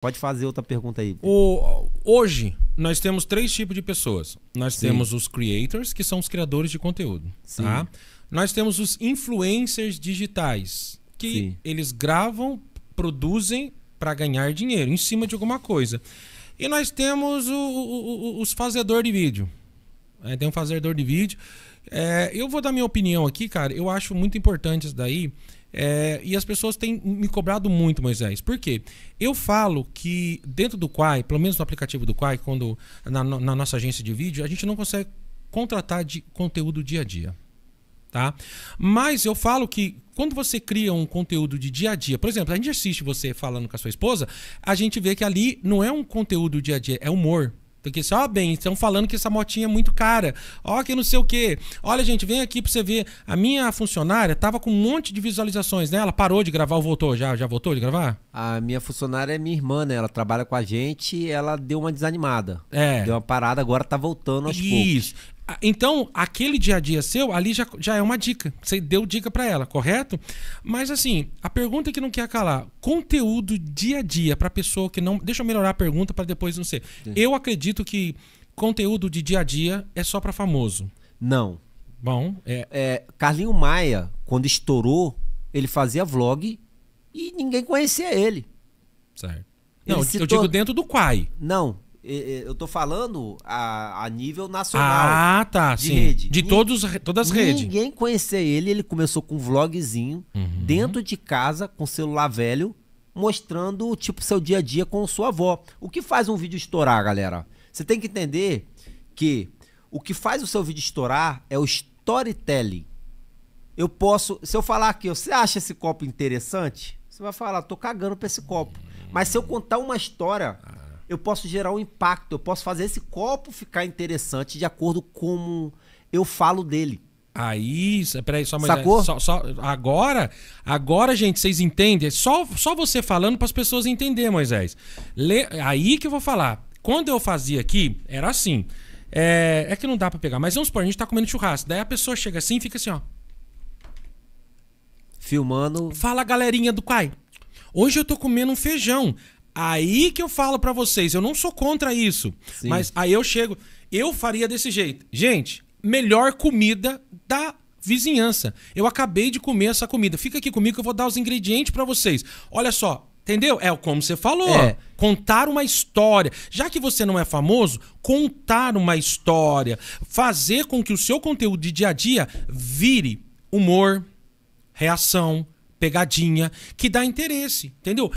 Pode fazer outra pergunta aí. O, hoje, nós temos três tipos de pessoas. Nós Sim. temos os creators, que são os criadores de conteúdo. Sim. Tá? Nós temos os influencers digitais, que Sim. eles gravam, produzem para ganhar dinheiro em cima de alguma coisa. E nós temos o, o, os fazedores de vídeo. É, tem um fazedor de vídeo é, eu vou dar minha opinião aqui, cara. Eu acho muito importante isso daí. É, e as pessoas têm me cobrado muito, Moisés. Por quê? Eu falo que dentro do Quai, pelo menos no aplicativo do Quai, quando na, na nossa agência de vídeo, a gente não consegue contratar de conteúdo dia a dia. Tá? Mas eu falo que quando você cria um conteúdo de dia a dia, por exemplo, a gente assiste você falando com a sua esposa, a gente vê que ali não é um conteúdo dia a dia, é humor. Porque só ó, bem, estão falando que essa motinha é muito cara. Ó, que não sei o quê. Olha, gente, vem aqui pra você ver. A minha funcionária tava com um monte de visualizações, né? Ela parou de gravar ou voltou? Já, já voltou de gravar? A minha funcionária é minha irmã, né? Ela trabalha com a gente ela deu uma desanimada. É. Deu uma parada, agora tá voltando aos Isso. poucos. Isso. Então, aquele dia a dia seu, ali já, já é uma dica. Você deu dica para ela, correto? Mas assim, a pergunta que não quer calar, conteúdo dia a dia para pessoa que não, deixa eu melhorar a pergunta para depois não ser. Eu acredito que conteúdo de dia a dia é só para famoso. Não. Bom, é... é Carlinho Maia, quando estourou, ele fazia vlog e ninguém conhecia ele. Certo. Não, ele eu digo dentro do Quai. Não, eu tô falando a, a nível nacional. Ah, tá. De sim. rede. De todos, todas as redes. Ninguém conhecia ele. Ele começou com um vlogzinho uhum. dentro de casa, com celular velho, mostrando, tipo, seu dia a dia com sua avó. O que faz um vídeo estourar, galera? Você tem que entender que o que faz o seu vídeo estourar é o storytelling. Eu posso. Se eu falar aqui, você acha esse copo interessante? Você vai falar, tô cagando pra esse copo. Mas se eu contar uma história ah eu posso gerar um impacto, eu posso fazer esse copo ficar interessante de acordo com eu falo dele. Aí, ah, é, peraí, só mais. Sacou? É, só, só, agora, agora, gente, vocês entendem? É só, só você falando para as pessoas entenderem, Moisés. Le, aí que eu vou falar. Quando eu fazia aqui, era assim. É, é que não dá para pegar, mas vamos supor, a gente tá comendo churrasco. Daí a pessoa chega assim e fica assim, ó. Filmando. Fala, galerinha do Kai. Hoje eu tô comendo um feijão. Aí que eu falo para vocês, eu não sou contra isso, Sim. mas aí eu chego, eu faria desse jeito. Gente, melhor comida da vizinhança. Eu acabei de comer essa comida. Fica aqui comigo que eu vou dar os ingredientes para vocês. Olha só, entendeu? É como você falou, é. contar uma história. Já que você não é famoso, contar uma história, fazer com que o seu conteúdo de dia a dia vire humor, reação, pegadinha, que dá interesse, entendeu?